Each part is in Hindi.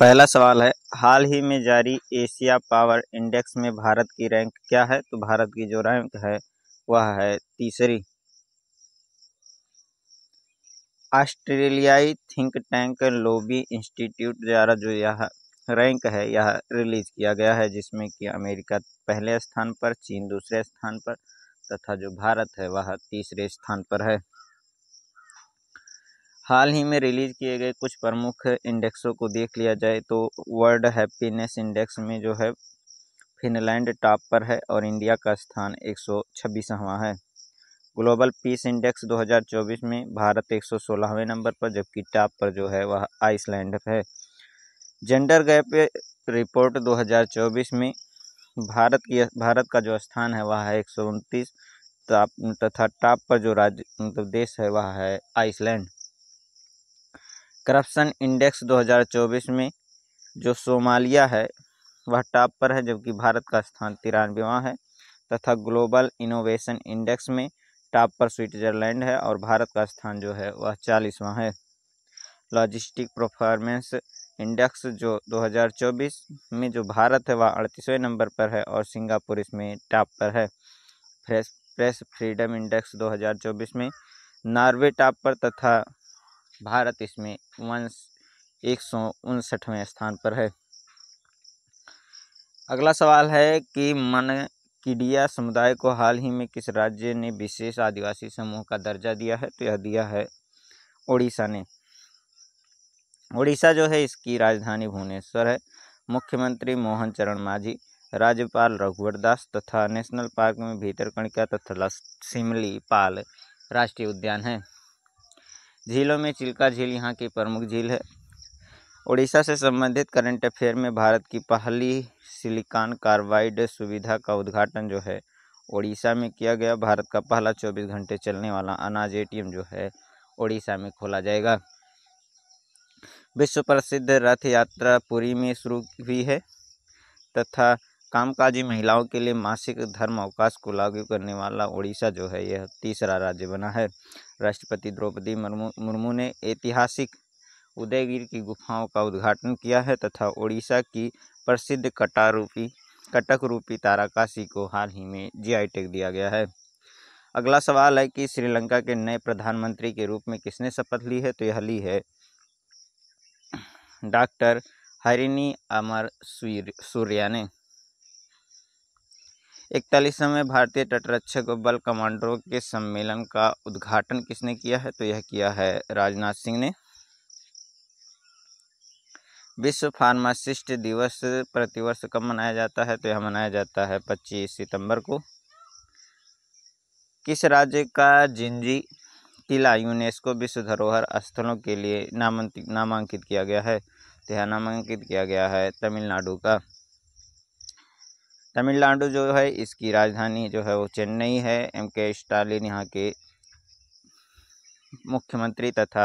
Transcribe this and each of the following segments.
पहला सवाल है हाल ही में जारी एशिया पावर इंडेक्स में भारत की रैंक क्या है तो भारत की जो रैंक है वह है तीसरी ऑस्ट्रेलियाई थिंक टैंक लोबी इंस्टीट्यूट द्वारा जो यह रैंक है यह रिलीज़ किया गया है जिसमें कि अमेरिका पहले स्थान पर चीन दूसरे स्थान पर तथा जो भारत है वह तीसरे स्थान पर है हाल ही में रिलीज़ किए गए कुछ प्रमुख इंडेक्सों को देख लिया जाए तो वर्ल्ड हैप्पीनेस इंडेक्स में जो है फिनलैंड टॉप पर है और इंडिया का स्थान एक सौ है ग्लोबल पीस इंडेक्स 2024 में भारत एक सौ नंबर पर जबकि टॉप पर जो है वह आइसलैंड है जेंडर गैप रिपोर्ट 2024 में भारत की भारत का जो स्थान है वह है एक सौ तथा टॉप पर जो राज्य मतलब देश है वह है आइसलैंड करप्शन इंडेक्स 2024 में जो सोमालिया है वह टॉप पर है जबकि भारत का स्थान तिरानवेवा है तथा ग्लोबल इनोवेशन इंडेक्स में टॉप पर स्विट्जरलैंड है और भारत का स्थान जो है वह चालीसवां है लॉजिस्टिक परफॉर्मेंस इंडेक्स जो 2024 में जो भारत है वह अड़तीसवें नंबर पर है और सिंगापुर इसमें टॉप पर है प्रेस प्रेस फ्रीडम इंडेक्स 2024 में नॉर्वे टॉप पर तथा भारत इसमें वंश एक सौ उनसठवें स्थान पर है अगला सवाल है कि मन किडिया समुदाय को हाल ही में किस राज्य ने विशेष आदिवासी समूह का दर्जा दिया है तो यह दिया है उड़ीसा ने उड़ीसा जो है इसकी राजधानी भुवनेश्वर है मुख्यमंत्री मोहन चरण माझी राज्यपाल रघुवर दास तथा नेशनल पार्क में भीतरकणिका तथा सिमली पाल राष्ट्रीय उद्यान है झीलों में चिल्का झील यहाँ की प्रमुख झील है उड़ीसा से संबंधित करंट अफेयर में भारत की पहली सिलिकॉन कार्बाइड सुविधा का उद्घाटन जो है उड़ीसा में किया गया भारत का पहला 24 घंटे चलने वाला अनाज एटीएम जो है उड़ीसा में खोला जाएगा विश्व प्रसिद्ध रथ यात्रा पुरी में शुरू हुई है तथा कामकाजी महिलाओं के लिए मासिक धर्म अवकाश को लागू करने वाला ओडिशा जो है यह तीसरा राज्य बना है राष्ट्रपति द्रौपदी मुर्मू मुर्मू ने ऐतिहासिक उदयगिर की गुफाओं का उद्घाटन किया है तथा ओडिशा की प्रसिद्ध कटारूपी कटक रूपी ताराकाशी को हाल ही में जीआई टैग दिया गया है अगला सवाल है कि श्रीलंका के नए प्रधानमंत्री के रूप में किसने शपथ ली है तो यह ली है डॉक्टर हरिनी अमर सूर्या ने इकतालीसवें भारतीय तटरक्षक बल कमांडरों के सम्मेलन का उद्घाटन किसने किया है तो यह किया है राजनाथ सिंह ने विश्व फार्मासिस्ट दिवस प्रतिवर्ष कब मनाया जाता है तो यह मनाया जाता है 25 सितंबर को किस राज्य का जिंजी किला यूनेस्को विश्व धरोहर स्थलों के लिए नामांकित नामांकित किया गया है तो यह नामांकित किया गया है तमिलनाडु का तमिलनाडु जो है इसकी राजधानी जो है वो चेन्नई है एम के स्टालिन यहाँ के मुख्यमंत्री तथा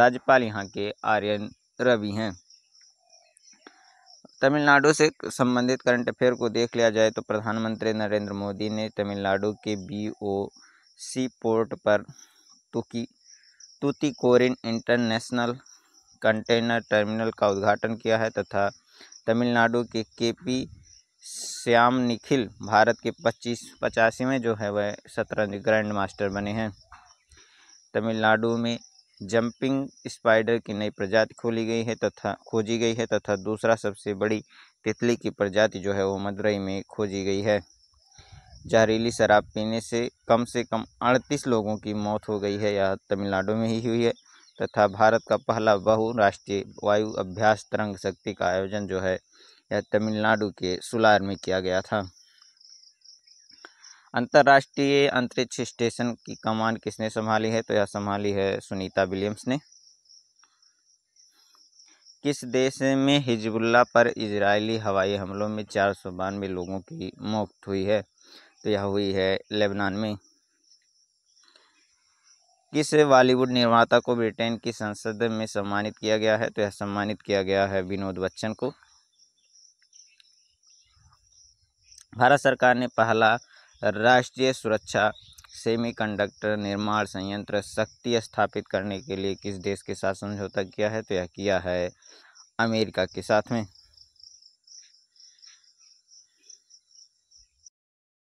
राज्यपाल यहाँ के आर्यन रवि हैं तमिलनाडु से संबंधित करंट अफेयर को देख लिया जाए तो प्रधानमंत्री नरेंद्र मोदी ने तमिलनाडु के बी ओ सी पोर्ट पर तुकी तूतीकोरिन इंटरनेशनल कंटेनर टर्मिनल का उद्घाटन किया है तथा तमिलनाडु के के पी श्याम निखिल भारत के पच्चीस पचासीवें जो है वह शतरंज ग्रैंड मास्टर बने हैं तमिलनाडु में जंपिंग स्पाइडर की नई प्रजाति खोली गई है तथा खोजी गई है तथा दूसरा सबसे बड़ी तितली की प्रजाति जो है वो मदुरई में खोजी गई है जहरीली शराब पीने से कम से कम अड़तीस लोगों की मौत हो गई है यह तमिलनाडु में ही हुई है तथा भारत का पहला बहुराष्ट्रीय वायु अभ्यास तरंग शक्ति का आयोजन जो है यह तमिलनाडु के सुलार में किया गया था अंतर्राष्ट्रीय अंतरिक्ष स्टेशन की कमान किसने संभाली है तो यह संभाली है सुनीता विलियम्स ने किस देश में हिजबुल्ला पर इजरायली हवाई हमलों में चार सौ बानवे लोगों की मौत हुई है तो यह हुई है लेबनान में किस बॉलीवुड निर्माता को ब्रिटेन की संसद में सम्मानित किया गया है तो यह सम्मानित किया गया है विनोद बच्चन को भारत सरकार ने पहला राष्ट्रीय सुरक्षा सेमीकंडक्टर निर्माण संयंत्र शक्ति स्थापित करने के लिए किस देश के साथ समझौता किया है तो यह किया है अमेरिका के साथ में